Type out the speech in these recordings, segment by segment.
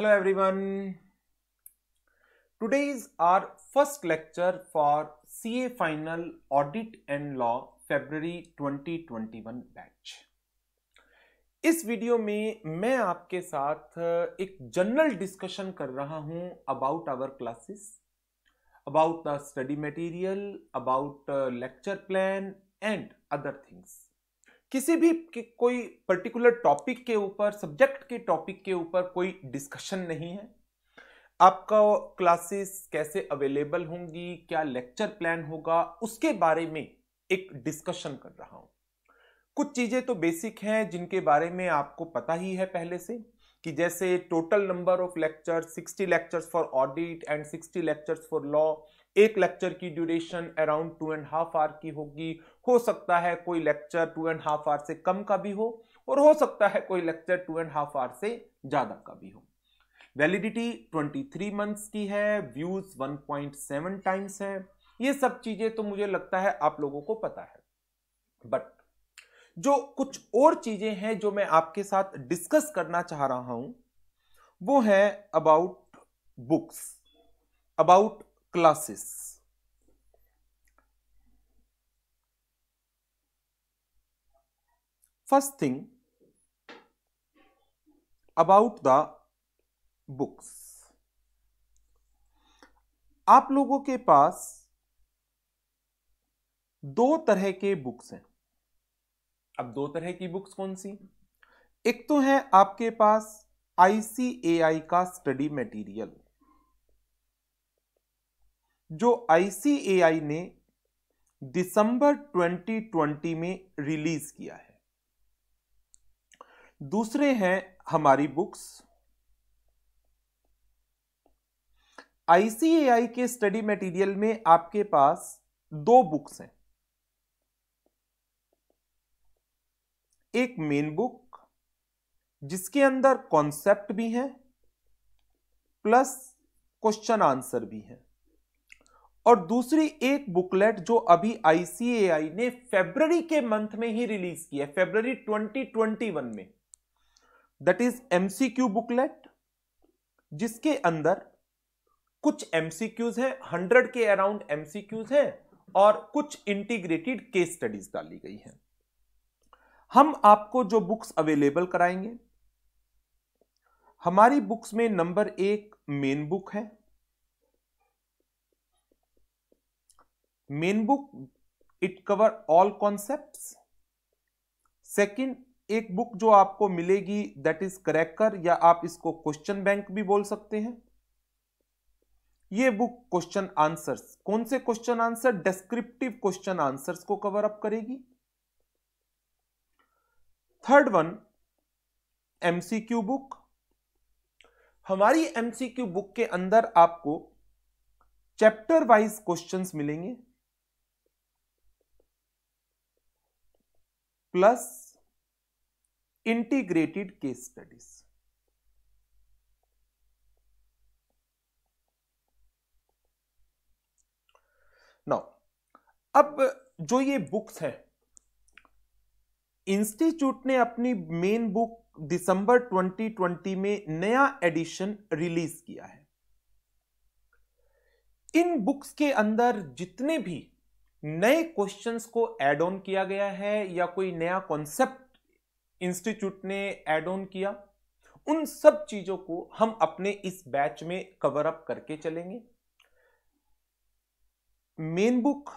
hello everyone today's our first lecture for ca final audit and law फरवरी 2021 batch इस वीडियो में मैं आपके साथ एक जनरल डिस्कशन कर रहा हूं about our classes about the study material about lecture plan and other things किसी भी कि कोई पर्टिकुलर टॉपिक के ऊपर सब्जेक्ट के टॉपिक के ऊपर कोई डिस्कशन नहीं है आपका क्लासेस कैसे अवेलेबल होंगी क्या लेक्चर प्लान होगा उसके बारे में एक डिस्कशन कर रहा हूं कुछ चीज़ें तो बेसिक हैं जिनके बारे में आपको पता ही है पहले से कि जैसे total number of lecture 60 lectures for audit and 60 lectures for law एक लेक्चर की duration around two and half hour की होगी हो सकता है कोई lecture two and half hour से कम का भी हो और हो सकता है कोई lecture two and half hour से ज्यादा का भी हो वैलिडिटी 23 मंथ्स की है व्यूज 1.7 टाइम्स है ये सब चीजें तो मुझे लगता है आप लोगों को पता है बट जो कुछ और चीजें हैं जो मैं आपके साथ डिस्कस करना चाह रहा हूं वो है about books about classes. First thing about the books. आप लोगों के पास दो तरह के बुक्स हैं अब दो तरह की बुक्स कौन सी एक तो है आपके पास आईसीएआई का स्टडी मटेरियल जो आईसीएआई ने दिसंबर 2020 में रिलीज किया है दूसरे हैं हमारी बुक्स आईसीएआई के स्टडी मटेरियल में आपके पास दो बुक्स हैं एक मेन बुक जिसके अंदर कॉन्सेप्ट भी है प्लस क्वेश्चन आंसर भी है और दूसरी एक बुकलेट जो अभी आईसीएआई ने फेब्रवरी के मंथ में ही रिलीज किया है फेब्रवरी 2021 में दट इज एमसीक्यू बुकलेट जिसके अंदर कुछ एमसीक्यूज हैं हंड्रेड के अराउंड एमसीक्यूज हैं और कुछ इंटीग्रेटेड केस स्टडीज डाली गई हैं हम आपको जो बुक्स अवेलेबल कराएंगे हमारी बुक्स में नंबर एक मेन बुक है main book it cover all concept second एक बुक जो आपको मिलेगी दैट इज करेक्कर या आप इसको क्वेश्चन बैंक भी बोल सकते हैं ये बुक क्वेश्चन आंसर्स कौन से question answer descriptive question answers को कवर अप करेगी थर्ड वन एमसीक्यू बुक हमारी एमसीक्यू बुक के अंदर आपको चैप्टर वाइज क्वेश्चंस मिलेंगे plus integrated case studies now अब जो ये बुक्स हैं इंस्टीट्यूट ने अपनी मेन बुक दिसंबर 2020 में नया एडिशन रिलीज किया है इन बुक्स के अंदर जितने भी नए क्वेश्चंस को एड ऑन किया गया है या कोई नया कॉन्सेप्ट इंस्टीट्यूट ने एड ऑन किया उन सब चीजों को हम अपने इस बैच में कवर अप करके चलेंगे मेन बुक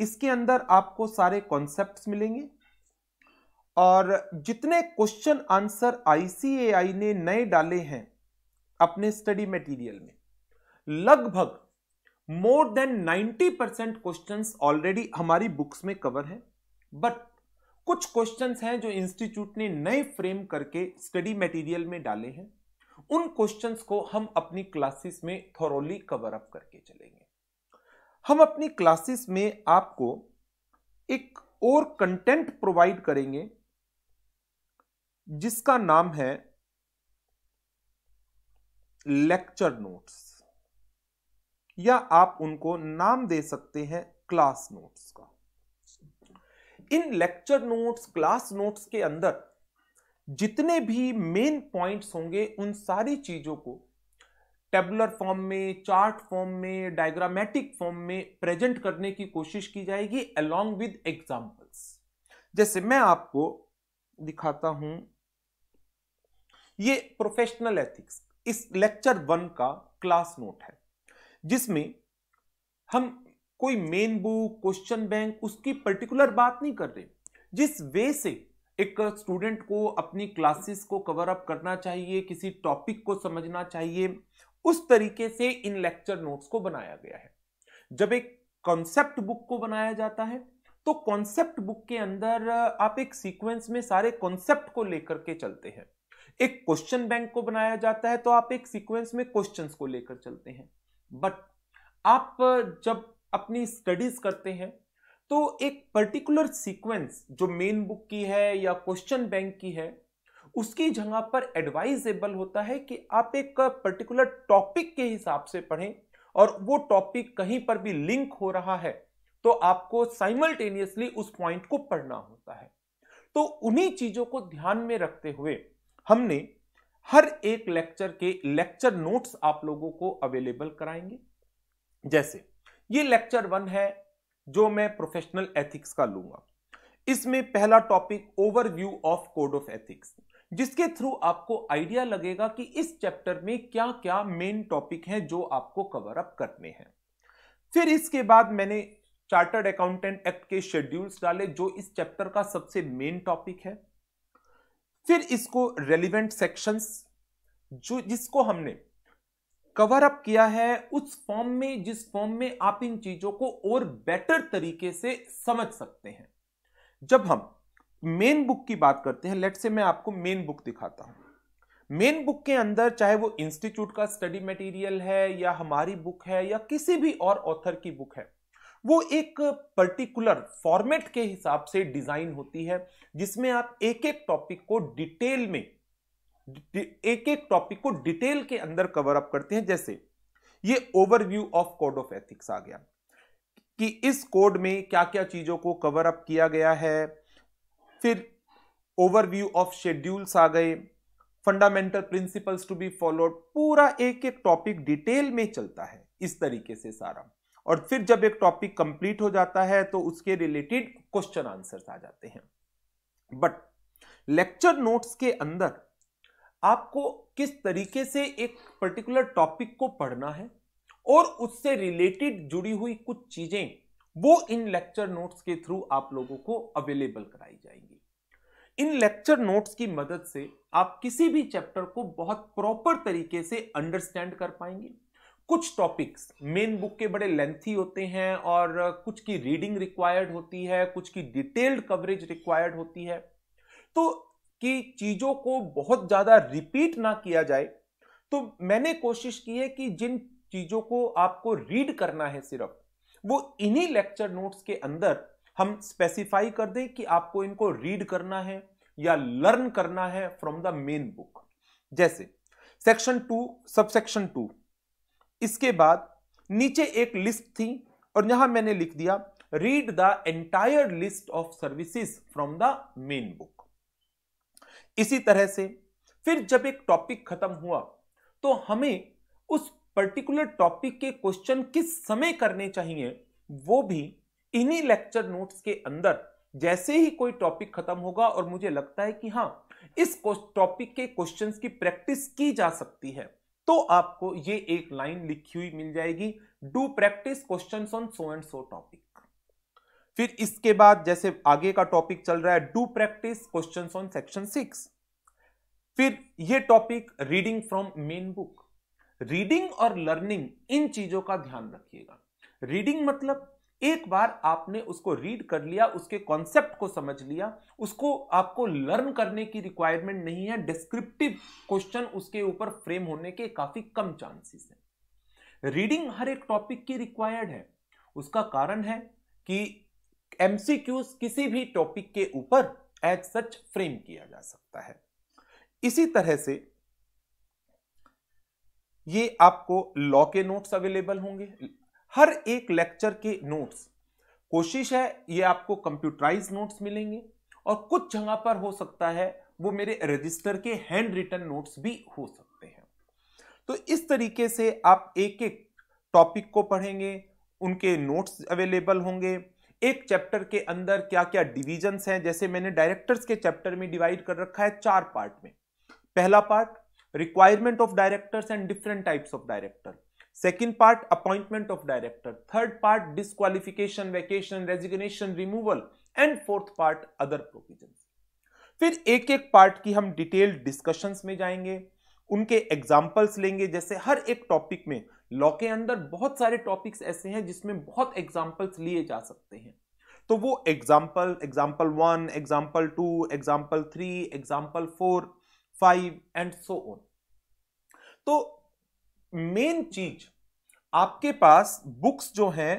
इसके अंदर आपको सारे कॉन्सेप्ट्स मिलेंगे और जितने क्वेश्चन आंसर आईसीएआई ने नए डाले हैं अपने स्टडी मटेरियल में लगभग more than 90 percent question already हमारी बुक्स में कवर है बट कुछ क्वेश्चन हैं जो इंस्टीट्यूट ने नए फ्रेम करके स्टडी मटेरियल में डाले हैं उन क्वेश्चन को हम अपनी क्लासेस में थोरोली कवर अप करके चलेंगे हम अपनी क्लासेस में आपको एक और कंटेंट प्रोवाइड करेंगे जिसका नाम है लेक्चर नोट्स या आप उनको नाम दे सकते हैं क्लास नोट्स का इन लेक्चर नोट्स क्लास नोट्स के अंदर जितने भी मेन पॉइंट्स होंगे उन सारी चीजों को टेबुलर फॉर्म में चार्ट फॉर्म में डायग्रामेटिक फॉर्म में प्रेजेंट करने की कोशिश की जाएगी अलोंग विद एग्जांपल्स जैसे मैं आपको दिखाता हूं ये प्रोफेशनल एथिक्स इस लेक्चर वन का क्लास नोट है जिसमें हम कोई मेन बुक क्वेश्चन बैंक उसकी पर्टिकुलर बात नहीं कर रहे जिस वे से एक स्टूडेंट को अपनी क्लासेस को कवर अप करना चाहिए किसी टॉपिक को समझना चाहिए उस तरीके से इन लेक्चर नोट्स को बनाया गया है जब एक कॉन्सेप्ट बुक को बनाया जाता है तो कॉन्सेप्ट बुक के अंदर आप एक सीक्वेंस में सारे कॉन्सेप्ट को लेकर के चलते हैं एक क्वेश्चन बैंक को बनाया जाता है तो आप एक सीक्वेंस में क्वेश्चंस को लेकर चलते हैं बट आप जब अपनी स्टडीज करते हैं तो एक पर्टिकुलर सीक्वेंस जो मेन बुक की है या क्वेश्चन बैंक की है उसकी जगह पर एडवाइजेबल होता है कि आप एक पर्टिकुलर टॉपिक के हिसाब से पढ़ें और वो टॉपिक कहीं पर भी लिंक हो रहा है तो आपको साइमल्टेनियसली उस पॉइंट को पढ़ना होता है तो उन्हीं चीजों को ध्यान में रखते हुए हमने हर एक लेक्चर के लेक्चर नोट्स आप लोगों को अवेलेबल कराएंगे जैसे ये लेक्चर वन है जो मैं प्रोफेशनल एथिक्स का लूंगा इसमें पहला topic overview of code of ethics जिसके थ्रू आपको आइडिया लगेगा कि इस चैप्टर में क्या क्या मेन टॉपिक हैं जो आपको कवर अप करने हैं फिर इसके बाद मैंने चार्टर्ड अकाउंटेंट एक्ट के शेड्यूल्स डाले जो इस चैप्टर का सबसे मेन टॉपिक है फिर इसको रेलिवेंट सेक्शंस जो जिसको हमने कवर अप किया है उस फॉर्म में जिस फॉर्म में आप इन चीजों को और बेटर तरीके से समझ सकते हैं जब हम मेन बुक की बात करते हैं लेट से मैं आपको मेन बुक दिखाता हूं मेन बुक के अंदर चाहे वो इंस्टीट्यूट का स्टडी मटेरियल है या हमारी बुक है या किसी भी और ऑथर की बुक है वो एक पर्टिकुलर फॉर्मेट के हिसाब से डिजाइन होती है जिसमें आप एक एक टॉपिक को डिटेल में एक एक टॉपिक को डिटेल के अंदर कवर अप करते हैं जैसे ये overview of code of ethics आ गया कि इस कोड में क्या क्या चीजों को कवर अप किया गया है फिर ओवरव्यू ऑफ शेड्यूल्स आ गए fundamental principles to be followed पूरा एक एक टॉपिक डिटेल में चलता है इस तरीके से सारा और फिर जब एक टॉपिक कंप्लीट हो जाता है तो उसके रिलेटेड क्वेश्चन आंसर्स आ जाते हैं बट लेक्चर नोट्स के अंदर आपको किस तरीके से एक पर्टिकुलर टॉपिक को पढ़ना है और उससे रिलेटेड जुड़ी हुई कुछ चीजें वो इन लेक्चर नोट्स के थ्रू आप लोगों को अवेलेबल कराई जाएंगी इन लेक्चर नोट्स की मदद से आप किसी भी चैप्टर को बहुत प्रॉपर तरीके से अंडरस्टैंड कर पाएंगे कुछ टॉपिक्स मेन बुक के बड़े लेंथी होते हैं और कुछ की रीडिंग रिक्वायर्ड होती है कुछ की डिटेल्ड कवरेज रिक्वायर्ड होती है तो कि चीज़ों को बहुत ज़्यादा रिपीट ना किया जाए तो मैंने कोशिश की है कि जिन चीज़ों को आपको रीड करना है सिर्फ वो इन्हीं लेक्चर नोट्स के अंदर हम स्पेसिफाई कर दें कि आपको इनको रीड करना है या लर्न करना है फ्रॉम द मेन बुक जैसे सेक्शन टू सबसेक्शन टू इसके बाद नीचे एक लिस्ट थी और यहां मैंने लिख दिया read the entire list of services from the main book इसी तरह से फिर जब एक टॉपिक खत्म हुआ तो हमें उस पर्टिकुलर टॉपिक के क्वेश्चन किस समय करने चाहिए वो भी इन्हीं लेक्चर नोट्स के अंदर जैसे ही कोई टॉपिक खत्म होगा और मुझे लगता है कि हाँ इस टॉपिक के क्वेश्चंस की प्रैक्टिस की जा सकती है तो आपको ये एक लाइन लिखी हुई मिल जाएगी do practice question on so and so topic फिर इसके बाद जैसे आगे का टॉपिक चल रहा है do practice question on section six फिर ये topic reading from main book reading और लर्निंग इन चीजों का ध्यान रखिएगा रीडिंग मतलब एक बार आपने उसको रीड कर लिया उसके कॉन्सेप्ट को समझ लिया उसको आपको लर्न करने की रिक्वायरमेंट नहीं है डिस्क्रिप्टिव क्वेश्चन उसके ऊपर फ्रेम होने के काफी कम चांसेस हैं रीडिंग हर एक टॉपिक की रिक्वायर्ड है उसका कारण है कि एमसीक्यूज किसी भी टॉपिक के ऊपर एज सच फ्रेम किया जा सकता है इसी तरह से ये आपको लॉ के नोट्स अवेलेबल होंगे हर एक लेक्चर के नोट्स कोशिश है ये आपको कंप्यूटराइज नोट्स मिलेंगे और कुछ जगह पर हो सकता है वो मेरे रजिस्टर के हैंड रिटन नोट्स भी हो सकते हैं तो इस तरीके से आप एक एक टॉपिक को पढ़ेंगे उनके नोट्स अवेलेबल होंगे एक चैप्टर के अंदर क्या क्या डिविजन हैं जैसे मैंने डायरेक्टर्स के चैप्टर में डिवाइड कर रखा है चार पार्ट में पहला part requirement of directors and different types of director second part appointment of director third part disqualification vacation resignation removal and fourth part other provision फिर एक एक पार्ट की हम डिटेल डिस्कशंस में जाएंगे उनके एग्जाम्पल्स लेंगे जैसे हर एक टॉपिक में लॉ के अंदर बहुत सारे टॉपिक्स ऐसे हैं जिसमें बहुत एग्जाम्पल्स लिए जा सकते हैं तो वो example example one example two example three example four five and so on तो मेन चीज आपके पास बुक्स जो हैं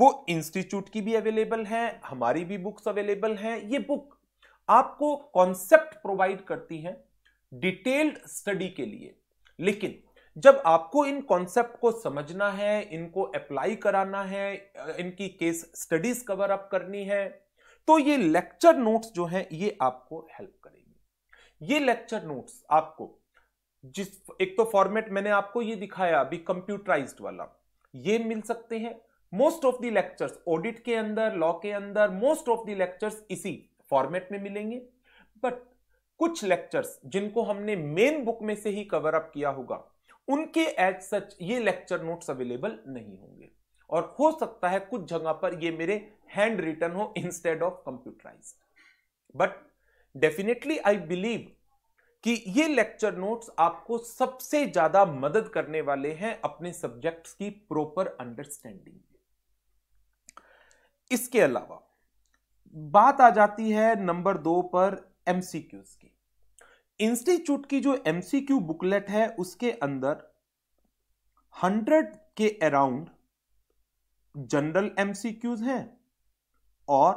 वो इंस्टीट्यूट की भी अवेलेबल हैं हमारी भी बुक्स अवेलेबल हैं ये बुक आपको कॉन्सेप्ट प्रोवाइड करती है डिटेल्ड स्टडी के लिए लेकिन जब आपको इन कॉन्सेप्ट को समझना है इनको अप्लाई कराना है इनकी केस स्टडीज कवर अप करनी है तो ये लेक्चर नोट्स जो हैं ये आपको हेल्प करेंगे ये लेक्चर नोट्स आपको जिस एक तो फॉर्मेट मैंने आपको ये दिखाया अभी कंप्यूटराइज वाला ये मिल सकते हैं most of the lectures audit के अंदर लॉ के अंदर मोस्ट ऑफ दी लेक्चर्स इसी फॉर्मेट में मिलेंगे बट कुछ लेक्चर्स जिनको हमने मेन बुक में से ही कवर अप किया होगा उनके एज सच ये लेक्चर नोट्स अवेलेबल नहीं होंगे और हो सकता है कुछ जगह पर ये मेरे हैंड रिटर्न हो instead of computerize but definitely I believe कि ये लेक्चर नोट्स आपको सबसे ज्यादा मदद करने वाले हैं अपने सब्जेक्ट्स की प्रॉपर अंडरस्टैंडिंग इसके अलावा बात आ जाती है नंबर दो पर एमसीक्यूज की इंस्टीट्यूट की जो एमसीक्यू बुकलेट है उसके अंदर हंड्रेड के अराउंड जनरल एमसीक्यूज हैं और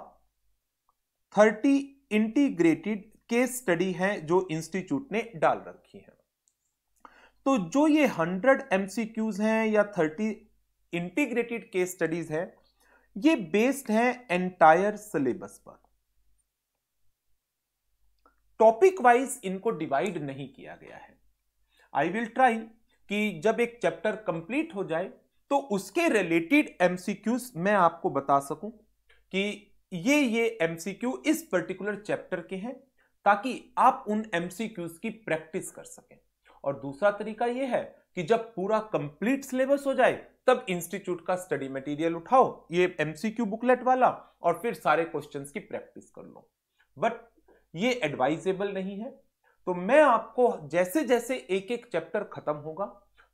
थर्टी इंटीग्रेटेड केस स्टडी है जो इंस्टीट्यूट ने डाल रखी है तो जो ये हंड्रेड एमसीक्यूज हैं या थर्टी इंटीग्रेटेड केस स्टडीज है ये बेस्ड है एंटायर सिलेबस पर टॉपिक वाइज इनको डिवाइड नहीं किया गया है आई विल ट्राई कि जब एक चैप्टर कंप्लीट हो जाए तो उसके रिलेटेड एमसीक्यूज मैं आपको बता सकूं कि ये ये एमसीक्यू इस पर्टिकुलर चैप्टर के हैं ताकि आप उन एम की प्रैक्टिस कर सकें और दूसरा तरीका यह है कि जब पूरा कंप्लीट सिलेबस हो जाए तब इंस्टीट्यूट का स्टडी मटेरियल उठाओ ये एमसीक्यू बुकलेट वाला और फिर सारे क्वेश्चंस की प्रैक्टिस कर लो बट ये एडवाइजेबल नहीं है तो मैं आपको जैसे जैसे एक एक चैप्टर खत्म होगा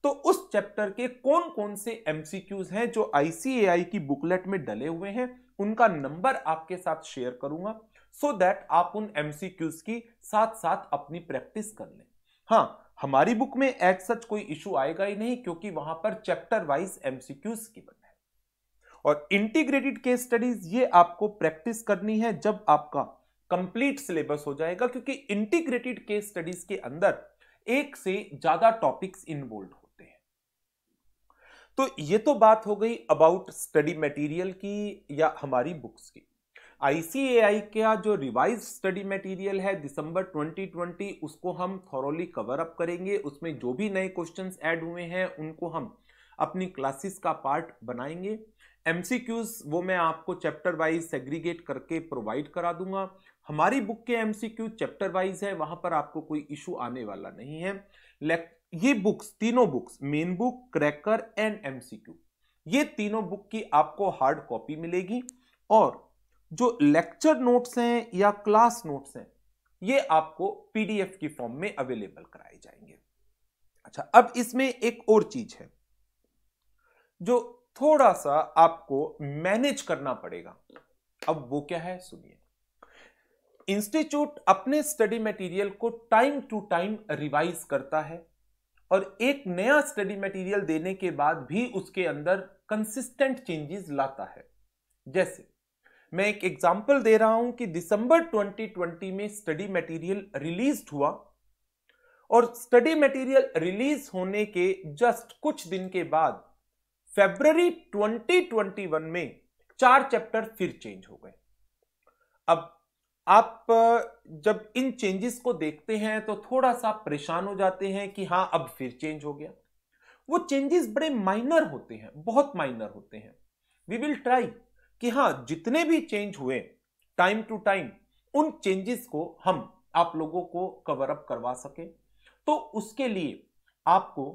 तो उस चैप्टर के कौन कौन से एमसीक्यूज हैं जो आईसीएआई की बुकलेट में डले हुए हैं उनका नंबर आपके साथ शेयर करूंगा सो so दैट आप उन एम की साथ साथ अपनी प्रैक्टिस कर लें हाँ हमारी बुक में एज सच कोई इशू आएगा ही नहीं क्योंकि वहां पर चैप्टर वाइज एमसीक्यूज गिवन है और इंटीग्रेटेड केस स्टडीज ये आपको प्रैक्टिस करनी है जब आपका कंप्लीट सिलेबस हो जाएगा क्योंकि इंटीग्रेटेड केस स्टडीज के अंदर एक से ज्यादा टॉपिक्स इन्वॉल्व होते हैं तो ये तो बात हो गई अबाउट स्टडी मटेरियल की या हमारी बुक्स की आईसीएआई का जो रिवाइज स्टडी मटेरियल है दिसंबर 2020 उसको हम थॉरली कवर अप करेंगे उसमें जो भी नए क्वेश्चंस ऐड हुए हैं उनको हम अपनी क्लासेस का पार्ट बनाएंगे एमसीक्यूज वो मैं आपको चैप्टर वाइज सेग्रीगेट करके प्रोवाइड करा दूंगा हमारी बुक के एमसीक्यू चैप्टर वाइज है वहां पर आपको कोई इशू आने वाला नहीं है ये बुक्स तीनों books main book cracker and MCQ ये तीनों बुक की आपको हार्ड कॉपी मिलेगी और जो लेक्चर नोट्स हैं या क्लास नोट्स हैं ये आपको पीडीएफ की फॉर्म में अवेलेबल कराए जाएंगे अच्छा अब इसमें एक और चीज है जो थोड़ा सा आपको मैनेज करना पड़ेगा अब वो क्या है सुनिए इंस्टीट्यूट अपने स्टडी मटेरियल को टाइम टू टाइम रिवाइज करता है और एक नया स्टडी मटेरियल देने के बाद भी उसके अंदर कंसिस्टेंट चेंजेस लाता है जैसे मैं एक एग्जांपल दे रहा हूं कि दिसंबर 2020 में स्टडी मटेरियल रिलीज हुआ और स्टडी मटेरियल रिलीज होने के जस्ट कुछ दिन के बाद फरवरी 2021 में चार चैप्टर फिर चेंज हो गए अब आप जब इन चेंजेस को देखते हैं तो थोड़ा सा परेशान हो जाते हैं कि हाँ अब फिर चेंज हो गया वो चेंजेस बड़े माइनर होते हैं बहुत माइनर होते हैं वी विल ट्राई कि हाँ जितने भी चेंज हुए टाइम टू टाइम उन चेंजेस को हम आप लोगों को कवर अप करवा सके तो उसके लिए आपको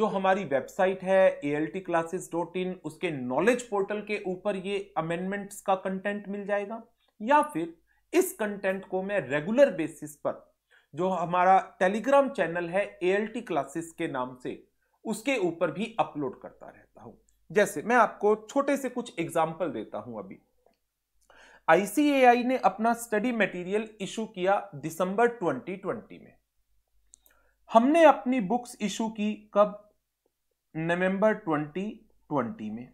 जो हमारी वेबसाइट है A L T classes dot in उसके नॉलेज पोर्टल के ऊपर ये अमेंडमेंट्स का कंटेंट मिल जाएगा या फिर इस कंटेंट को मैं रेगुलर बेसिस पर जो हमारा टेलीग्राम चैनल है ए एल टी क्लासेस के नाम से उसके ऊपर भी अपलोड करता रहता हूं जैसे मैं आपको छोटे से कुछ एग्जाम्पल देता हूं अभी आईसीएआई ने अपना स्टडी मटेरियल इशू किया दिसंबर 2020 में हमने अपनी बुक्स इशू की कब नवंबर 2020 में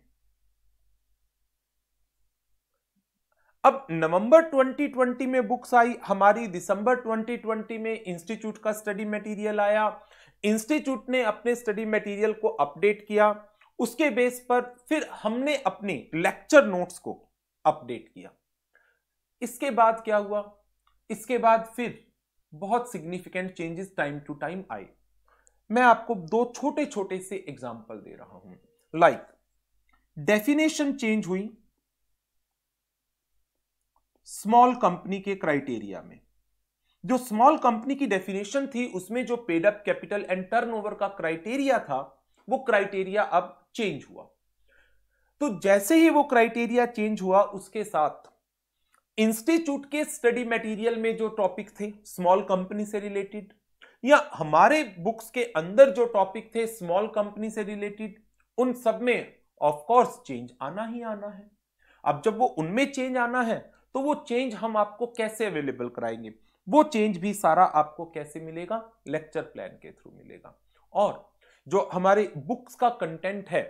अब नवंबर 2020 में बुक्स आई हमारी दिसंबर 2020 में इंस्टीट्यूट का स्टडी मटेरियल आया इंस्टीट्यूट ने अपने स्टडी मटेरियल को अपडेट किया उसके बेस पर फिर हमने अपने लेक्चर नोट्स को अपडेट किया इसके बाद क्या हुआ इसके बाद फिर बहुत significant changes time to time आए मैं आपको दो छोटे छोटे से एग्जाम्पल दे रहा हूं लाइक डेफिनेशन चेंज हुई स्मॉल कंपनी के क्राइटेरिया में जो स्मॉल कंपनी की डेफिनेशन थी उसमें जो पेडअप कैपिटल एंड टर्नओवर का क्राइटेरिया था वो क्राइटेरिया अब चेंज हुआ तो जैसे ही वो क्राइटेरिया चेंज हुआ उसके साथ इंस्टीट्यूट के स्टडी मटेरियल में जो टॉपिक थे स्मॉल कंपनी से रिलेटेड या हमारे बुक्स के अंदर जो टॉपिक थे स्मॉल कंपनी से रिलेटेड उन सब में ऑफ कोर्स चेंज आना ही आना है अब जब वो उनमें चेंज आना है तो वो चेंज हम आपको कैसे अवेलेबल कराएंगे वो चेंज भी सारा आपको कैसे मिलेगा लेक्चर प्लान के थ्रू मिलेगा और जो हमारे बुक्स का कंटेंट है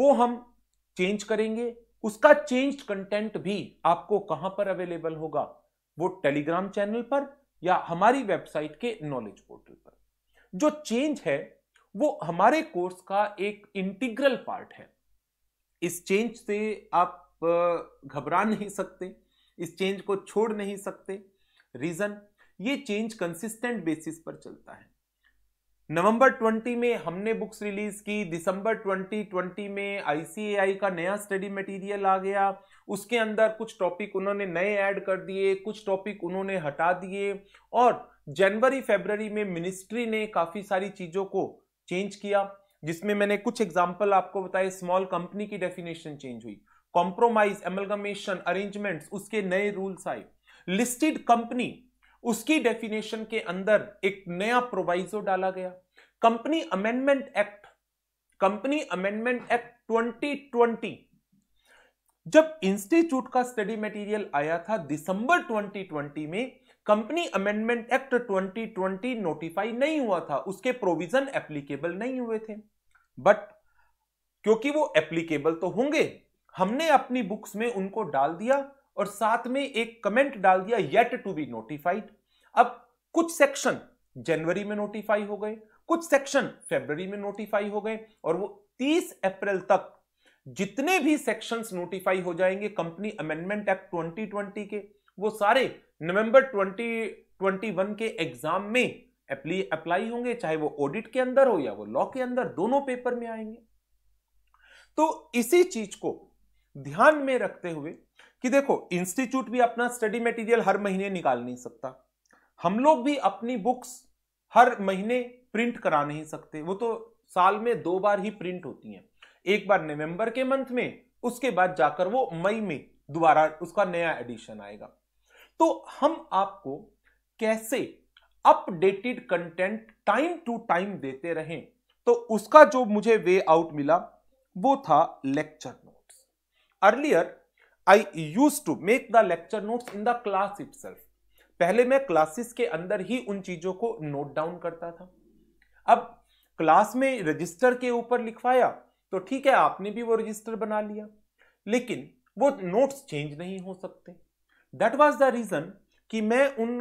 वो हम चेंज करेंगे उसका चेंज कंटेंट भी आपको कहां पर अवेलेबल होगा वो टेलीग्राम चैनल पर या हमारी वेबसाइट के नॉलेज पोर्टल पर जो चेंज है वो हमारे कोर्स का एक इंटीग्रल पार्ट है इस चेंज से आप घबरा नहीं सकते इस चेंज को छोड़ नहीं सकते रीजन ये चेंज कंसिस्टेंट बेसिस पर चलता है नवंबर 20 में हमने बुक्स रिलीज की दिसंबर 2020 में आईसीएआई का नया स्टडी मटेरियल आ गया उसके अंदर कुछ टॉपिक उन्होंने नए ऐड कर दिए कुछ टॉपिक उन्होंने हटा दिए और जनवरी फेबररी में मिनिस्ट्री ने काफ़ी सारी चीज़ों को चेंज किया जिसमें मैंने कुछ एग्जाम्पल आपको बताए स्मॉल कंपनी की डेफिनेशन चेंज हुई कॉम्प्रोमाइज एमलगमेशन अरेंजमेंट्स उसके नए रूल्स आए लिस्टेड कंपनी उसकी डेफिनेशन के अंदर एक नया प्रोवाइजो डाला गया company amendment act company amendment act 2020 जब इंस्टीट्यूट का स्टडी मटेरियल आया था दिसंबर 2020 में कंपनी अमेंडमेंट एक्ट 2020 नोटिफाई नहीं हुआ था उसके प्रोविजन एप्लीकेबल नहीं हुए थे बट क्योंकि वो एप्लीकेबल तो होंगे हमने अपनी बुक्स में उनको डाल दिया और साथ में एक कमेंट डाल दिया येट टू बी नोटिफाइड अब कुछ सेक्शन जनवरी में नोटिफाई हो गए कुछ सेक्शन फेबर में नोटिफाई हो गए और वो 30 अप्रैल तक जितने भी सेक्शंस नोटिफाई हो जाएंगे कंपनी अमेंडमेंट एक्ट 2020 के वो सारे नवंबर 2021 के एग्जाम में अप्लाई होंगे चाहे वो ऑडिट के अंदर हो या वो लॉ के अंदर दोनों पेपर में आएंगे तो इसी चीज को ध्यान में रखते हुए कि देखो इंस्टीट्यूट भी अपना स्टडी मटेरियल हर महीने निकाल नहीं सकता हम लोग भी अपनी बुक्स हर महीने प्रिंट करा नहीं सकते वो तो साल में दो बार ही प्रिंट होती हैं एक बार नवंबर के मंथ में उसके बाद जाकर वो मई में दोबारा उसका नया एडिशन आएगा तो हम आपको कैसे updated content time to time देते रहें तो उसका जो मुझे वे आउट मिला वो था lecture notes earlier I use to make the lecture notes in the class it पहले मैं क्लासेस के अंदर ही उन चीजों को नोट डाउन करता था अब क्लास में रजिस्टर के ऊपर लिखवाया तो ठीक है आपने भी वो रजिस्टर बना लिया लेकिन वो नोट्स चेंज नहीं हो सकते दैट वाज द रीजन कि मैं उन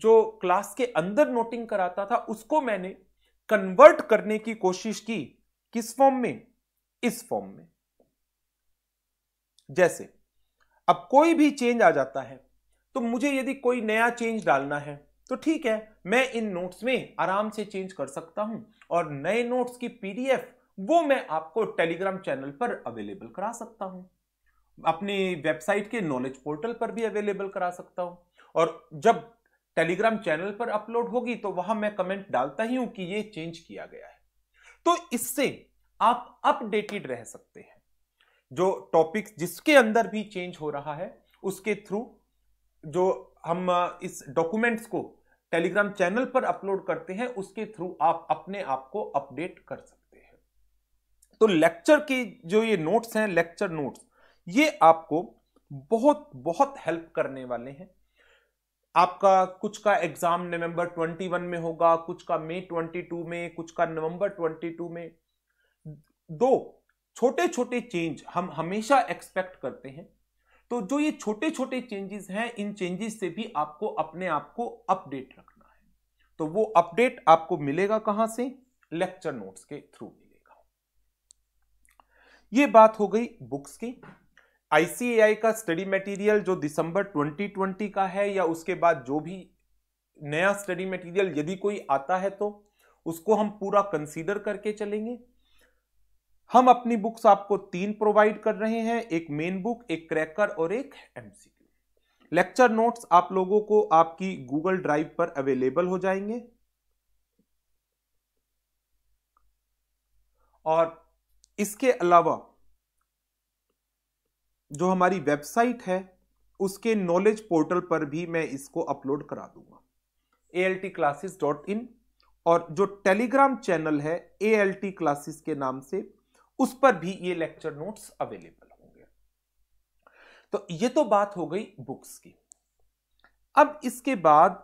जो क्लास के अंदर नोटिंग कराता था उसको मैंने कन्वर्ट करने की कोशिश की किस फॉर्म में इस फॉर्म में जैसे अब कोई भी चेंज आ जाता है तो मुझे यदि कोई नया चेंज डालना है तो ठीक है मैं इन नोट्स में आराम से चेंज कर सकता हूं और नए नोट्स की पीडीएफ वो मैं आपको टेलीग्राम चैनल पर अवेलेबल करा सकता हूं अपने वेबसाइट के नॉलेज पोर्टल पर भी अवेलेबल करा सकता हूं और जब टेलीग्राम चैनल पर अपलोड होगी तो वहां मैं कमेंट डालता ही हूं कि ये चेंज किया गया है तो इससे आप अपडेटेड रह सकते हैं जो टॉपिक्स जिसके अंदर भी चेंज हो रहा है उसके थ्रू जो हम इस डॉक्यूमेंट्स को टेलीग्राम चैनल पर अपलोड करते हैं उसके थ्रू आप अपने आप को अपडेट कर सकते हैं तो लेक्चर के जो ये नोट्स हैं लेक्चर नोट्स ये आपको बहुत बहुत हेल्प करने वाले हैं आपका कुछ का एग्जाम नवंबर 21 में होगा कुछ का मई 22 में कुछ का नवंबर 22 में दो छोटे छोटे चेंज हम हमेशा एक्सपेक्ट करते हैं तो जो ये छोटे छोटे चेंजेस हैं इन चेंजेस से भी आपको अपने आप को अपडेट रखना है तो वो अपडेट आपको मिलेगा कहां से लेक्चर नोट्स के थ्रू मिलेगा ये बात हो गई बुक्स की आईसीएआई का स्टडी मटेरियल जो दिसंबर 2020 का है या उसके बाद जो भी नया स्टडी मटेरियल यदि कोई आता है तो उसको हम पूरा कंसीडर करके चलेंगे हम अपनी बुक्स आपको तीन प्रोवाइड कर रहे हैं एक मेन बुक एक क्रैकर और एक एमसीक्यू लेक्चर नोट्स आप लोगों को आपकी गूगल ड्राइव पर अवेलेबल हो जाएंगे और इसके अलावा जो हमारी वेबसाइट है उसके नॉलेज पोर्टल पर भी मैं इसको अपलोड करा दूंगा A L T classes dot in और जो टेलीग्राम चैनल है ए एल टी क्लासेस के नाम से उस पर भी ये लेक्चर नोट्स अवेलेबल होंगे तो ये तो बात हो गई बुक्स की अब इसके बाद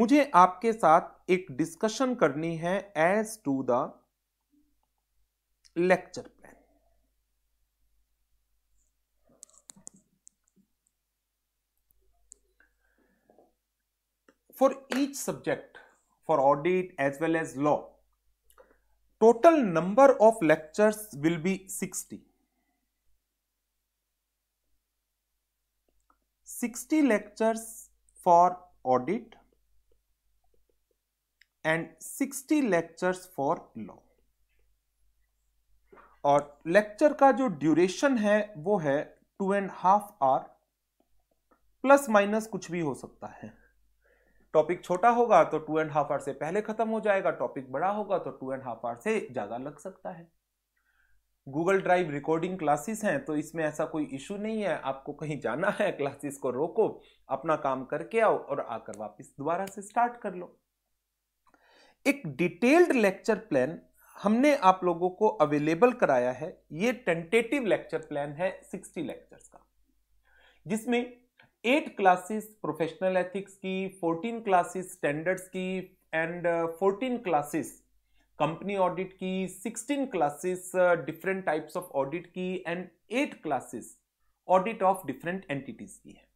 मुझे आपके साथ एक डिस्कशन करनी है as to the lecture plan for each subject for audit as well as law total number of lectures will be sixty sixty lectures for audit and sixty lectures for law और lecture का जो duration है वो है two and half hour plus minus कुछ भी हो सकता है टॉपिक छोटा होगा तो टू एंड हाफ आवर से पहले खत्म हो जाएगा टॉपिक बड़ा होगा तो टू एंड हाफ आवर से ज़्यादा लग सकता है गूगल ड्राइव रिकॉर्डिंग क्लासेस हैं तो इसमें ऐसा कोई इशू नहीं है आपको कहीं जाना है क्लासेस को रोको अपना काम करके आओ और आकर वापस दोबारा से स्टार्ट कर लो एक डिटेल्ड लेक्चर प्लान हमने आप लोगों को अवेलेबल कराया है ये टेंटेटिव लेक्चर प्लान है सिक्सटी लेक्चर्स का जिसमें एट क्लासेस प्रोफेशनल एथिक्स की फोर्टीन क्लासेस स्टैंडर्ड्स की and uh, fourteen classes company audit की sixteen classes different types of audit की and eight classes audit of different entities की है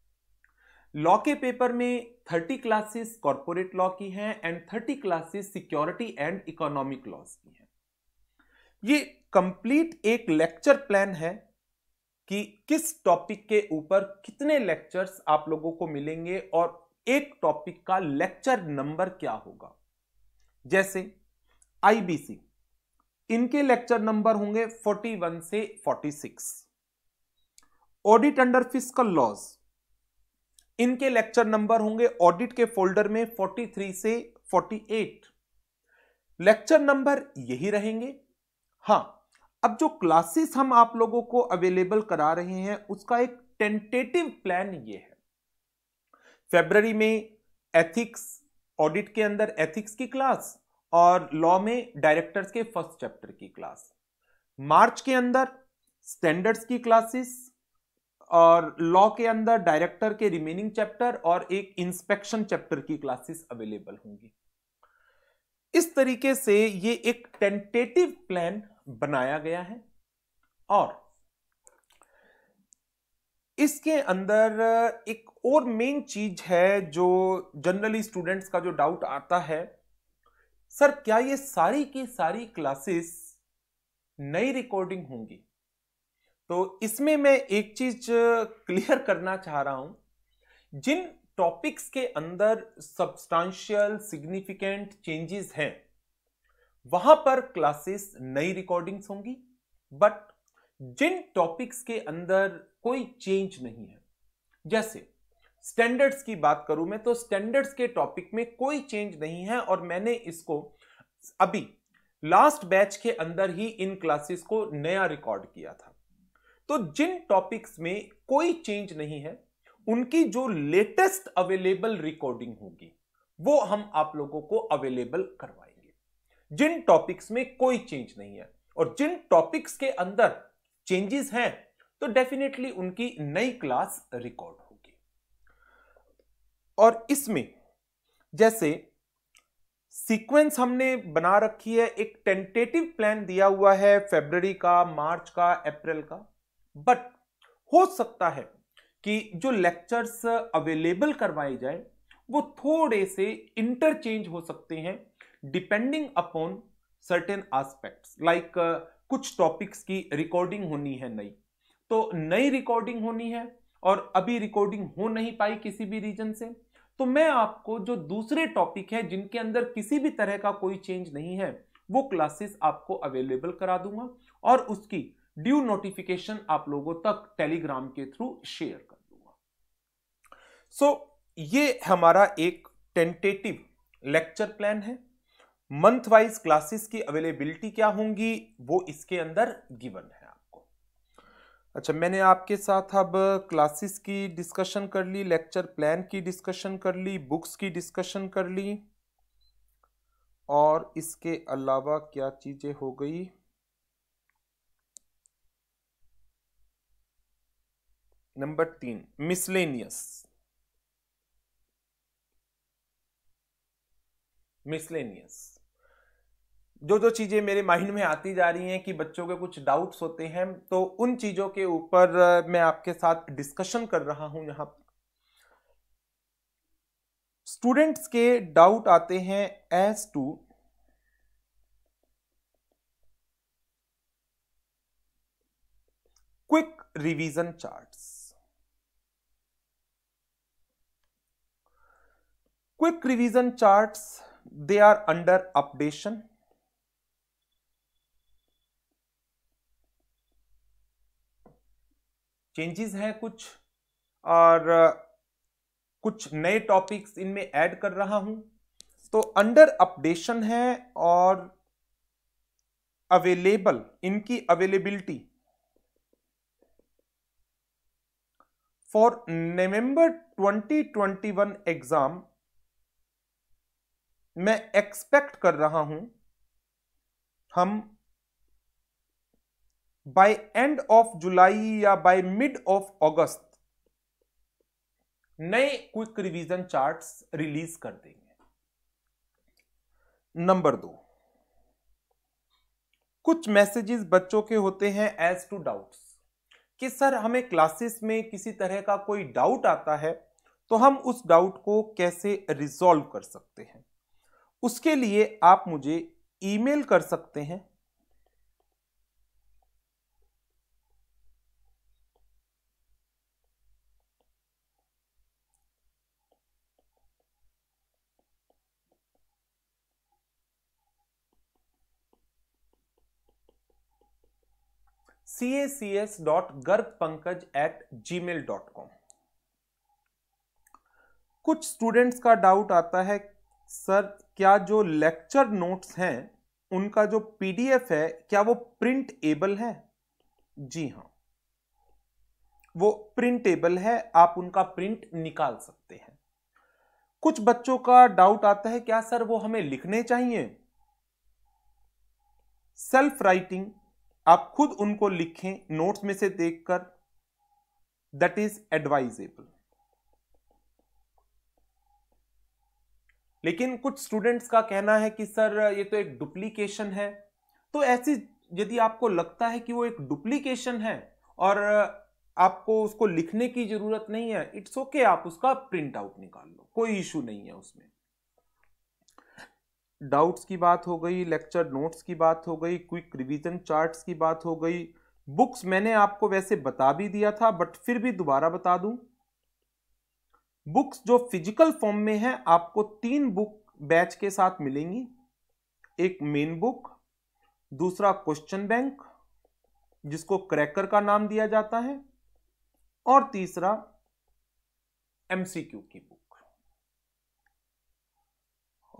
law के पेपर में थर्टी क्लासेस कॉरपोरेट लॉ की हैं and thirty classes security and economic laws की हैं ये कंप्लीट एक लेक्चर प्लान है कि किस टॉपिक के ऊपर कितने लेक्चर्स आप लोगों को मिलेंगे और एक टॉपिक का लेक्चर नंबर क्या होगा जैसे आईबीसी इनके लेक्चर नंबर होंगे 41 से 46 ऑडिट अंडर फिजिकल लॉज इनके लेक्चर नंबर होंगे ऑडिट के फोल्डर में 43 से 48 लेक्चर नंबर यही रहेंगे हां अब जो क्लासेस हम आप लोगों को अवेलेबल करा रहे हैं उसका एक टेंटेटिव प्लान ये है फेबररी में एथिक्स ऑडिट के अंदर एथिक्स की क्लास और लॉ में डायरेक्टर्स के फर्स्ट चैप्टर की क्लास मार्च के अंदर स्टैंडर्ड्स की क्लासेस और लॉ के अंदर डायरेक्टर के रिमेनिंग चैप्टर और एक इंस्पेक्शन चैप्टर की क्लासेस अवेलेबल होंगी इस तरीके से ये एक टेंटेटिव प्लान बनाया गया है और इसके अंदर एक और मेन चीज है जो जनरली स्टूडेंट्स का जो डाउट आता है सर क्या ये सारी की सारी क्लासेस नई रिकॉर्डिंग होंगी तो इसमें मैं एक चीज क्लियर करना चाह रहा हूं जिन टॉपिक्स के अंदर सब्सटेंशियल सिग्निफिकेंट चेंजेस हैं वहां पर क्लासेस नई रिकॉर्डिंग्स होंगी बट जिन टॉपिक्स के अंदर कोई चेंज नहीं है जैसे स्टैंडर्ड्स की बात करूं मैं तो स्टैंडर्ड्स के टॉपिक में कोई चेंज नहीं है और मैंने इसको अभी लास्ट बैच के अंदर ही इन क्लासेस को नया रिकॉर्ड किया था तो जिन टॉपिक्स में कोई चेंज नहीं है उनकी जो लेटेस्ट अवेलेबल रिकॉर्डिंग होगी वो हम आप लोगों को अवेलेबल करवा जिन टॉपिक्स में कोई चेंज नहीं है और जिन टॉपिक्स के अंदर चेंजेस हैं तो डेफिनेटली उनकी नई क्लास रिकॉर्ड होगी और इसमें जैसे सीक्वेंस हमने बना रखी है एक टेंटेटिव प्लान दिया हुआ है फेबररी का मार्च का अप्रैल का बट हो सकता है कि जो लेक्चर्स अवेलेबल करवाए जाए वो थोड़े से इंटरचेंज हो सकते हैं depending upon certain aspect like कुछ टॉपिक्स की रिकॉर्डिंग होनी है नई तो नई रिकॉर्डिंग होनी है और अभी रिकॉर्डिंग हो नहीं पाई किसी भी रीजन से तो मैं आपको जो दूसरे टॉपिक है जिनके अंदर किसी भी तरह का कोई चेंज नहीं है वो क्लासेस आपको अवेलेबल करा दूंगा और उसकी ड्यू नोटिफिकेशन आप लोगों तक टेलीग्राम के थ्रू शेयर कर दूंगा सो so, ये हमारा एक टेंटेटिव लेक्चर प्लान है मंथ वाइज क्लासेस की अवेलेबिलिटी क्या होंगी वो इसके अंदर गिवन है आपको अच्छा मैंने आपके साथ अब क्लासेस की डिस्कशन कर ली लेक्चर प्लान की डिस्कशन कर ली बुक्स की डिस्कशन कर ली और इसके अलावा क्या चीज़ें हो गई नंबर तीन मिसलेनियस मिसलेनियस जो जो चीज़ें मेरे माइंड में आती जा रही हैं कि बच्चों के कुछ डाउट्स होते हैं तो उन चीज़ों के ऊपर मैं आपके साथ डिस्कशन कर रहा हूं यहाँ स्टूडेंट्स के डाउट आते हैं as to quick revision charts quick revision charts they are under updation changes हैं कुछ और कुछ नए टॉपिक्स इनमें ऐड कर रहा हूं तो अंडर अपडेशन है और अवेलेबल इनकी अवेलेबिलिटी फॉर नवंबर 2021 एग्जाम मैं एक्सपेक्ट कर रहा हूं हम बाय एंड ऑफ जुलाई या बाय मिड ऑफ अगस्त नए क्विक रिवीजन चार्ट्स रिलीज कर देंगे नंबर दो कुछ मैसेजेस बच्चों के होते हैं एज टू डाउट्स कि सर हमें क्लासेस में किसी तरह का कोई डाउट आता है तो हम उस डाउट को कैसे रिजॉल्व कर सकते हैं उसके लिए आप मुझे ईमेल कर सकते हैं cacs.garbpankaj@gmail.com A C S dot Pankaj at Gmail dot com कुछ स्टूडेंट्स का डाउट आता है सर क्या जो लेक्चर नोट्स हैं उनका जो पीडीएफ है क्या वो प्रिंट एबल है जी हाँ वो प्रिंट एबल है आप उनका प्रिंट निकाल सकते हैं कुछ बच्चों का डाउट आता है क्या सर वो हमें लिखने चाहिए सेल्फ राइटिंग आप खुद उनको लिखें नोट्स में से देखकर दैट इज एडवाइजेबल लेकिन कुछ स्टूडेंट्स का कहना है कि सर ये तो एक डुप्लीकेशन है तो ऐसी यदि आपको लगता है कि वो एक डुप्लीकेशन है और आपको उसको लिखने की जरूरत नहीं है इट्स ओके okay, आप उसका प्रिंट आउट निकाल लो कोई इशू नहीं है उसमें डाउट्स की बात हो गई लेक्चर नोट्स की बात हो गई क्विक रिवीजन चार्ट्स की बात हो गई बुक्स मैंने आपको वैसे बता भी दिया था बट फिर भी दोबारा बता दूं बुक्स जो फिजिकल फॉर्म में है आपको तीन बुक बैच के साथ मिलेंगी एक मेन बुक दूसरा क्वेश्चन बैंक जिसको क्रैकर का नाम दिया जाता है और तीसरा एमसीक्यू की बुक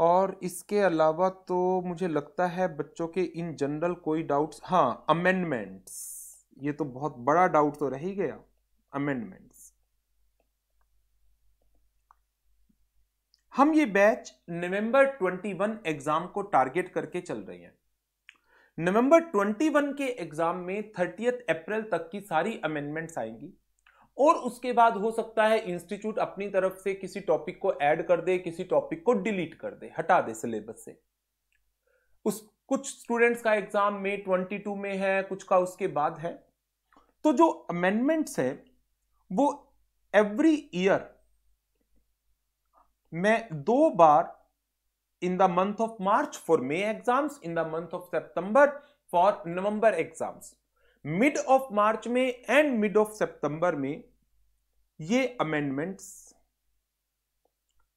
और इसके अलावा तो मुझे लगता है बच्चों के इन जनरल कोई डाउट्स हाँ अमेंडमेंट्स ये तो बहुत बड़ा डाउट तो रह ही गया अमेंडमेंट्स हम ये बैच नवंबर 21 एग्जाम को टारगेट करके चल रहे हैं नवंबर 21 के एग्जाम में थर्टीएथ अप्रैल तक की सारी अमेंडमेंट्स आएंगी और उसके बाद हो सकता है इंस्टीट्यूट अपनी तरफ से किसी टॉपिक को ऐड कर दे किसी टॉपिक को डिलीट कर दे हटा दे सिलेबस से उस कुछ स्टूडेंट्स का एग्जाम में टू में है कुछ का उसके बाद है तो जो अमेंडमेंट्स है वो एवरी ईयर में दो बार in the month of March for May exams in the month of September for November exams mid of March में एंड मिड ऑफ सितंबर में ये अमेंडमेंट्स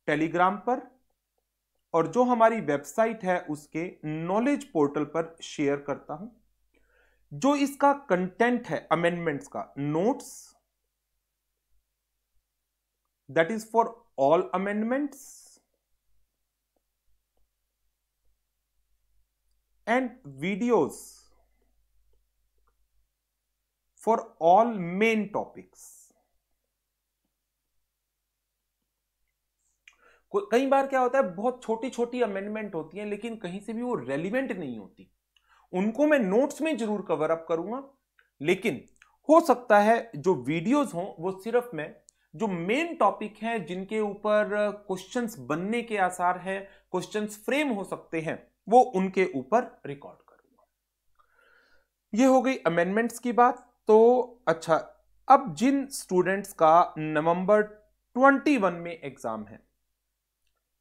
टेलीग्राम पर और जो हमारी वेबसाइट है उसके नॉलेज पोर्टल पर शेयर करता हूं जो इसका कंटेंट है अमेंडमेंट्स का notes that is for all amendments and videos for all main topics. कई बार क्या होता है बहुत छोटी छोटी अमेंडमेंट होती है लेकिन कहीं से भी वो रेलिवेंट नहीं होती उनको मैं नोट्स में जरूर कवर अप करूंगा लेकिन हो सकता है जो वीडियोस हों वो सिर्फ मैं जो मेन टॉपिक है जिनके ऊपर क्वेश्चंस बनने के आसार हैं क्वेश्चंस फ्रेम हो सकते हैं वो उनके ऊपर रिकॉर्ड करूंगा ये हो गई अमेंडमेंट्स की बात तो अच्छा अब जिन स्टूडेंट्स का नवंबर 21 में एग्जाम है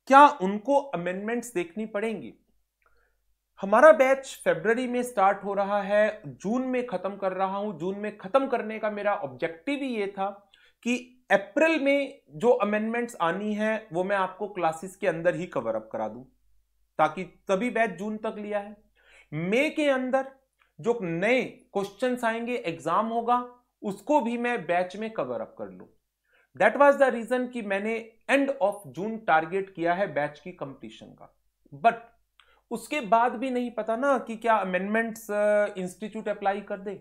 क्या उनको अमेंडमेंट्स देखनी पड़ेंगी हमारा बैच फेब्रवरी में स्टार्ट हो रहा है जून में खत्म कर रहा हूं जून में खत्म करने का मेरा ऑब्जेक्टिव ही ये था कि अप्रैल में जो अमेंडमेंट्स आनी है वो मैं आपको क्लासेस के अंदर ही कवर अप करा दूं ताकि तभी बैच जून तक लिया है मई के अंदर जो नए क्वेश्चन आएंगे एग्जाम होगा उसको भी मैं बैच में कवर अप कर लू दैट वॉज द रीजन कि मैंने एंड ऑफ जून टारगेट किया है बैच की कंपटीशन का बट उसके बाद भी नहीं पता ना कि क्या अमेंडमेंट्स इंस्टीट्यूट अप्लाई कर दे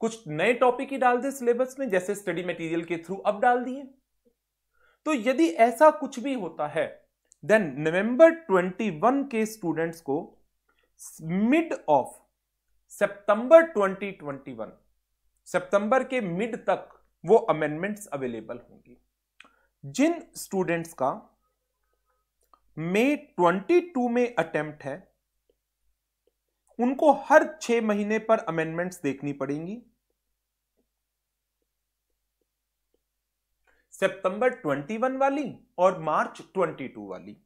कुछ नए टॉपिक ही डाल दे सिलेबस में जैसे स्टडी मटेरियल के थ्रू अब डाल दिए तो यदि ऐसा कुछ भी होता है देन नवंबर 21 के स्टूडेंट्स को मिड ऑफ सितंबर 2021 सितंबर के मिड तक वो अमेंडमेंट्स अवेलेबल होंगी जिन स्टूडेंट्स का मई 22 में अटेम्प्ट है उनको हर छह महीने पर अमेंडमेंट्स देखनी पड़ेंगी सितंबर 21 वाली और मार्च 22 वाली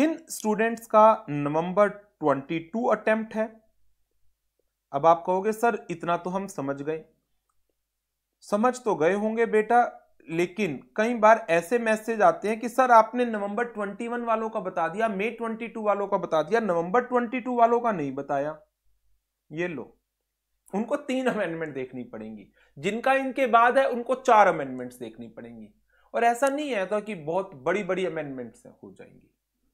जिन स्टूडेंट्स का नवंबर 22 अटेम्प्ट है अब आप कहोगे सर इतना तो हम समझ गए समझ तो गए होंगे बेटा लेकिन कई बार ऐसे मैसेज आते हैं कि सर आपने नवंबर 21 वालों का बता दिया मई 22 वालों का बता दिया नवंबर 22 वालों का नहीं बताया ये लो उनको तीन अमेंडमेंट देखनी पड़ेंगी जिनका इनके बाद है उनको चार अमेंडमेंट्स देखनी पड़ेंगी और ऐसा नहीं है तो कि बहुत बड़ी बड़ी अमेंडमेंट्स हो जाएंगी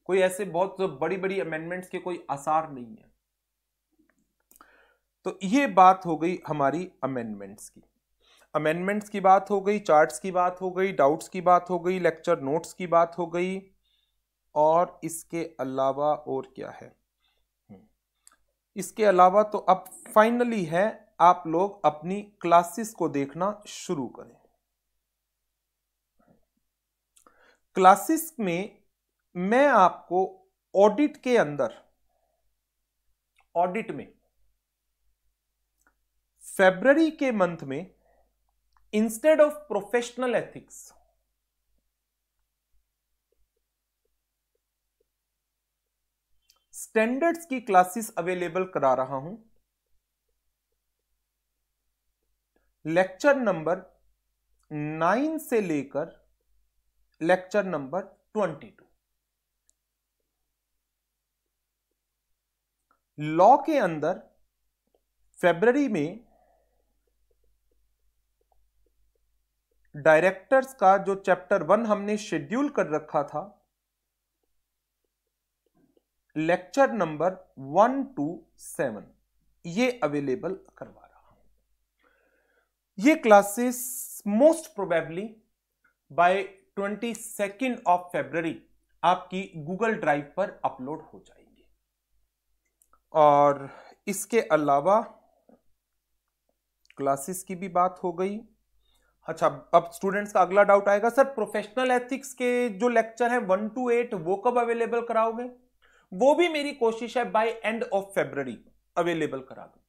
कोई ऐसे बहुत बड़ी बड़ी अमेंडमेंट्स के कोई आसार नहीं है तो ये बात हो गई हमारी अमेंडमेंट्स की अमेंडमेंट्स की बात हो गई चार्ट्स की बात हो गई डाउट्स की बात हो गई लेक्चर नोट्स की बात हो गई और इसके अलावा और क्या है हम्म। इसके अलावा तो अब फाइनली है आप लोग अपनी क्लासेस को देखना शुरू करें क्लासेस में मैं आपको ऑडिट के अंदर ऑडिट में फेबररी के मंथ में instead of professional ethics standards की क्लासेस अवेलेबल करा रहा हूं लेक्चर नंबर नाइन से लेकर lecture number twenty two law के अंदर फेबररी में डायरेक्टर्स का जो चैप्टर वन हमने शेड्यूल कर रखा था lecture number one to seven ये अवेलेबल करवा रहा हूं ये classes most probably by twenty second of February आपकी गूगल ड्राइव पर अपलोड हो जाएंगे और इसके अलावा क्लासेस की भी बात हो गई अच्छा अब स्टूडेंट्स का अगला डाउट आएगा सर प्रोफेशनल एथिक्स के जो लेक्चर है वन टू एट वो कब अवेलेबल कराओगे वो भी मेरी कोशिश है by end of February available करा दो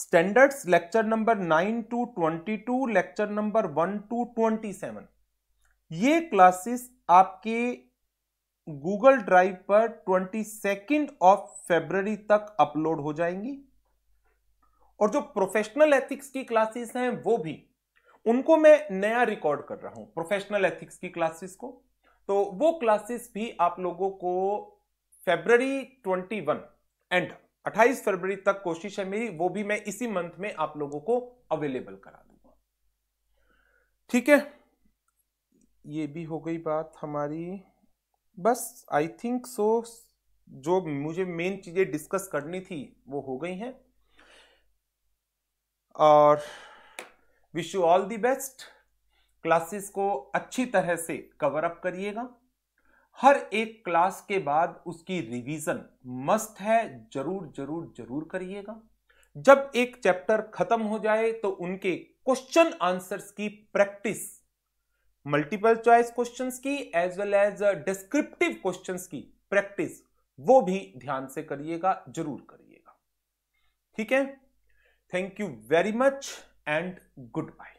standards lecture number nine to twenty two lecture number one to twenty seven ये क्लासेस आपके गूगल ड्राइव पर ट्वेंटी सेकेंड ऑफ फेब्रवरी तक अपलोड हो जाएंगी और जो प्रोफेशनल एथिक्स की क्लासेस हैं वो भी उनको मैं नया रिकॉर्ड कर रहा हूं प्रोफेशनल एथिक्स की क्लासेस को तो वो क्लासेस भी आप लोगों को फेबररी 21 एंड 28 फरवरी तक कोशिश है मेरी वो भी मैं इसी मंथ में आप लोगों को अवेलेबल करा दूंगा ठीक है ये भी हो गई बात हमारी बस आई थिंक सो जो मुझे मेन चीजें डिस्कस करनी थी वो हो गई हैं और wish you all the best classes को अच्छी तरह से कवर अप करिएगा हर एक क्लास के बाद उसकी रिवीजन मस्त है जरूर जरूर जरूर करिएगा जब एक चैप्टर खत्म हो जाए तो उनके क्वेश्चन आंसर्स की प्रैक्टिस मल्टीपल चॉइस क्वेश्चंस की as well as descriptive questions की प्रैक्टिस वो भी ध्यान से करिएगा जरूर करिएगा ठीक है thank you very much and goodbye.